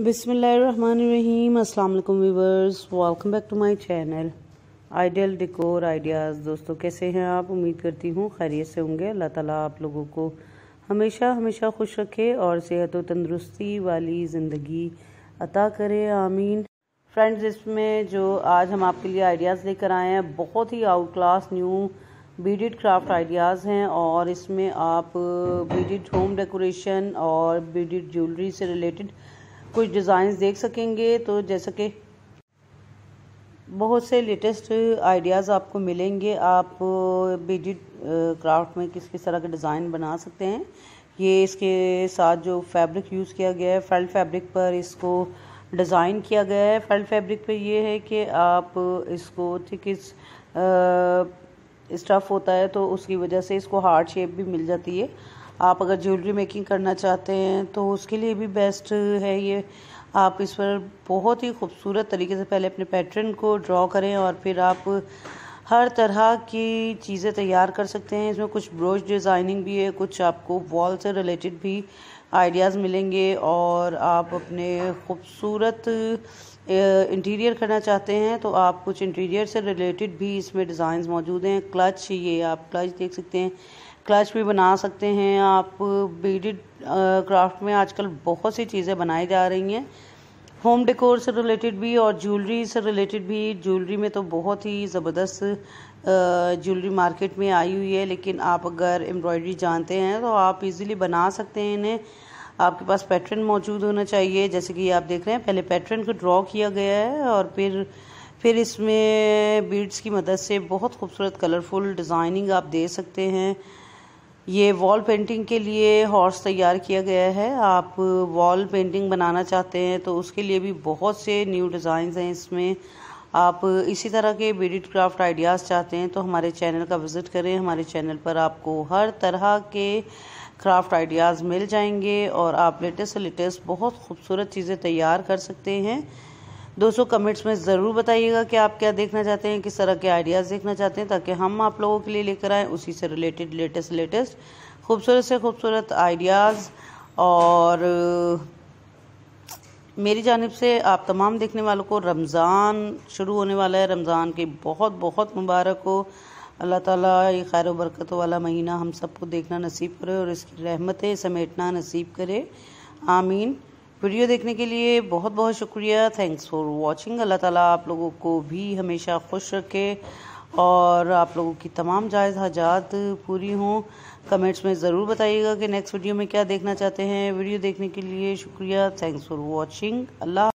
बिसमीम viewers welcome back to my channel ideal decor ideas दोस्तों कैसे हैं आप उम्मीद करती हूँ खैरियत से होंगे अल्लाह ताला आप लोगों को हमेशा हमेशा खुश रखे और सेहत व तंदरुस्ती वाली ज़िंदगी अता करे आमीन फ्रेंड्स इसमें जो आज हम आपके लिए आइडियाज़ लेकर आए हैं बहुत ही outclass new beaded craft ideas हैं और इसमें आप बीडिड होम डेकोरेशन और बीडिड ज्वेलरी से रिलेटेड कुछ डिज़ाइंस देख सकेंगे तो जैसे कि बहुत से लेटेस्ट आइडियाज़ आपको मिलेंगे आप बीजी क्राफ्ट में किस किस तरह के डिज़ाइन बना सकते हैं ये इसके साथ जो फैब्रिक यूज़ किया गया है फेल्ट फैब्रिक पर इसको डिज़ाइन किया गया है फेल्ट फैब्रिक पर यह है कि आप इसको थिक इस स्टफ़ होता है तो उसकी वजह से इसको हार्ड शेप भी मिल जाती है आप अगर ज्वेलरी मेकिंग करना चाहते हैं तो उसके लिए भी बेस्ट है ये आप इस पर बहुत ही खूबसूरत तरीके से पहले अपने पैटर्न को ड्रॉ करें और फिर आप हर तरह की चीज़ें तैयार कर सकते हैं इसमें कुछ ब्रोच डिज़ाइनिंग भी है कुछ आपको वॉल से रिलेटेड भी आइडियाज़ मिलेंगे और आप अपने खूबसूरत इंटीरियर करना चाहते हैं तो आप कुछ इंटीरियर से रिलेटेड भी इसमें डिज़ाइन मौजूद हैं क्लच ये आप क्लच देख सकते हैं क्लच भी बना सकते हैं आप बीडिड क्राफ्ट में आजकल बहुत सी चीज़ें बनाई जा रही हैं होम डेकोर से रिलेटेड भी और ज्वेलरी से रिलेटेड भी ज्वेलरी में तो बहुत ही ज़बरदस्त ज्वेलरी मार्केट में आई हुई है लेकिन आप अगर एम्ब्रॉयडरी जानते हैं तो आप इजीली बना सकते हैं इन्हें आपके पास पैटर्न मौजूद होना चाहिए जैसे कि आप देख रहे हैं पहले पैटर्न को ड्रॉ किया गया है और फिर फिर इसमें बीड्स की मदद से बहुत खूबसूरत कलरफुल डिज़ाइनिंग आप दे सकते हैं ये वॉल पेंटिंग के लिए हॉर्स तैयार किया गया है आप वॉल पेंटिंग बनाना चाहते हैं तो उसके लिए भी बहुत से न्यू डिज़ाइंस हैं इसमें आप इसी तरह के बीडिट क्राफ्ट आइडियाज़ चाहते हैं तो हमारे चैनल का विज़िट करें हमारे चैनल पर आपको हर तरह के क्राफ्ट आइडियाज़ मिल जाएंगे और आप लेटेस्ट से लेटेस्ट बहुत खूबसूरत चीज़ें तैयार कर सकते हैं दोस्तों कमेंट्स में ज़रूर बताइएगा कि आप क्या देखना चाहते हैं किस तरह के आइडियाज़ देखना चाहते हैं ताकि हम आप लोगों के लिए लेकर आएँ उसी से रिलेटेड लेटेस्ट लेटेस्ट खूबसूरत से खूबसूरत आइडियाज़ और मेरी जानब से आप तमाम देखने वालों को रमज़ान शुरू होने वाला है रमज़ान की बहुत बहुत मुबारक हो अल्लाह ताला ये खैर बरकतों वाला महीना हम सबको देखना नसीब करे और इसकी रहमतें समेटना नसीब करे आमीन वीडियो देखने के लिए बहुत बहुत शुक्रिया थैंक्स फॉर वॉचिंग अल्लाह ताला आप लोगों को भी हमेशा खुश रखे और आप लोगों की तमाम जायज़ हाजात पूरी हों कमेंट्स में ज़रूर बताइएगा कि नेक्स्ट वीडियो में क्या देखना चाहते हैं वीडियो देखने के लिए शुक्रिया थैंक्स फॉर वॉचिंग अल्लाह